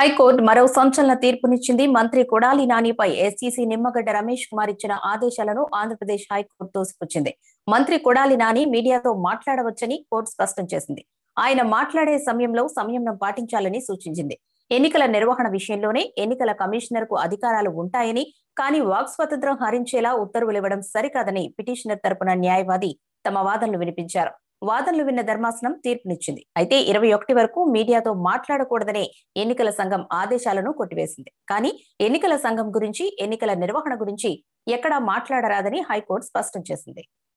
high court మరో సంచలన తీర్పునిచ్చింది మంత్రి కొడాలి నానిపై ఎస్సీసీ నిమ్మగడ్డ రమేష్ కుమార్ ఇచ్చిన ఆదేశాలను ఆంధ్రప్రదేశ్ హైకోర్టు తోసిపుచ్చింది మంత్రి కొడాలి నాని మీడియాతో మాట్లాడవచ్చని కోర్టు స్పష్టం చేసింది ఆయన మాట్లాడే సమయంలో సంయమనం పాటించాలని సూచించింది ఎన్నికల నిర్వహణ విషయంలోనే ఎన్నికల కమిషనర్ కు అధికారాలు ఉంటాయని కానీ వాక్ స్వతంత్రం హరించేలా ఉత్తర్వులు ఇవ్వడం సరికాదని పిటిషనర్ తరపున న్యాయవాది తమ వాదనలు వినిపించారు వాదనలు విన్న ధర్మాసనం తీర్పునిచ్చింది అయితే ఇరవై ఒకటి వరకు మీడియాతో మాట్లాడకూడదనే ఎన్నికల సంఘం ఆదేశాలను కొట్టివేసింది కానీ ఎన్నికల సంఘం గురించి ఎన్నికల నిర్వహణ గురించి ఎక్కడా మాట్లాడరాదని హైకోర్టు స్పష్టం చేసింది